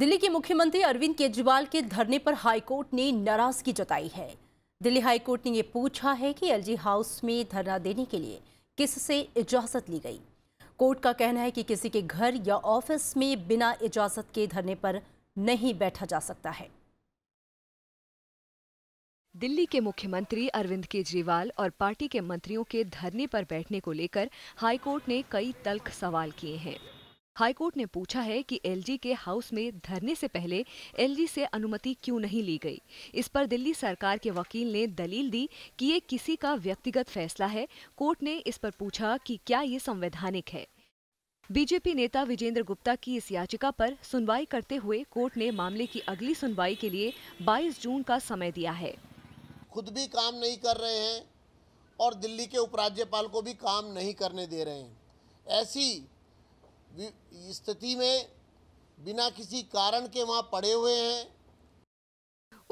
दिल्ली के मुख्यमंत्री अरविंद केजरीवाल के धरने पर हाईकोर्ट ने नाराजगी जताई है दिल्ली हाईकोर्ट ने ये पूछा है कि एलजी हाउस में धरना देने के लिए किससे इजाजत ली गई कोर्ट का कहना है कि किसी के घर या ऑफिस में बिना इजाजत के धरने पर नहीं बैठा जा सकता है दिल्ली के मुख्यमंत्री अरविंद केजरीवाल और पार्टी के मंत्रियों के धरने पर बैठने को लेकर हाईकोर्ट ने कई तल्ख सवाल किए हैं हाईकोर्ट ने पूछा है कि एलजी के हाउस में धरने से पहले एलजी से अनुमति क्यों नहीं ली गई इस पर दिल्ली सरकार के वकील ने दलील दी कि ये किसी का व्यक्तिगत फैसला है कोर्ट ने इस पर पूछा कि क्या ये संवैधानिक है बीजेपी नेता विजेंद्र गुप्ता की इस याचिका पर सुनवाई करते हुए कोर्ट ने मामले की अगली सुनवाई के लिए 22 जून का समय दिया है खुद भी काम नहीं कर रहे हैं और दिल्ली के उपराज्यपाल को भी काम नहीं करने दे रहे हैं ऐसी स्थिति में बिना किसी कारण के वहाँ पड़े हुए हैं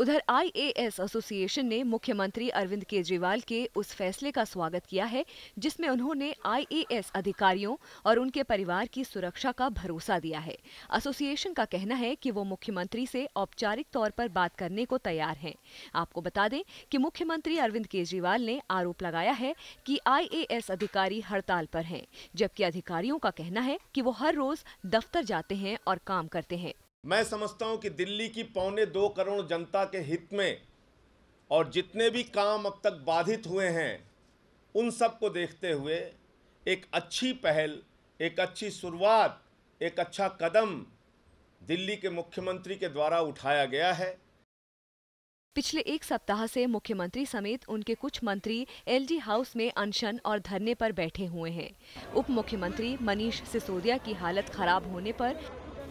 उधर आईएएस एसोसिएशन ने मुख्यमंत्री अरविंद केजरीवाल के उस फैसले का स्वागत किया है जिसमें उन्होंने आईएएस अधिकारियों और उनके परिवार की सुरक्षा का भरोसा दिया है एसोसिएशन का कहना है कि वो मुख्यमंत्री से औपचारिक तौर पर बात करने को तैयार हैं आपको बता दें कि मुख्यमंत्री अरविंद केजरीवाल ने आरोप लगाया है कि आईएएस अधिकारी हड़ताल पर हैं जबकि अधिकारियों का कहना है कि वो हर रोज दफ्तर जाते हैं और काम करते हैं मैं समझता हूं कि दिल्ली की पौने दो करोड़ जनता के हित में और जितने भी काम अब तक बाधित हुए हैं उन सब को देखते हुए एक अच्छी पहल एक अच्छी शुरुआत एक अच्छा कदम दिल्ली के मुख्यमंत्री के द्वारा उठाया गया है पिछले एक सप्ताह से मुख्यमंत्री समेत उनके कुछ मंत्री एलजी हाउस में अनशन और धरने पर बैठे हुए हैं उप मुख्यमंत्री मनीष सिसोदिया की हालत खराब होने पर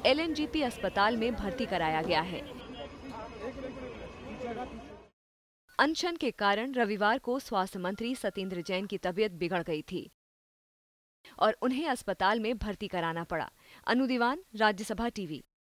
एलएनजीपी अस्पताल में भर्ती कराया गया है अनशन के कारण रविवार को स्वास्थ्य मंत्री सतेंद्र जैन की तबीयत बिगड़ गई थी और उन्हें अस्पताल में भर्ती कराना पड़ा अनु दीवान राज्यसभा टीवी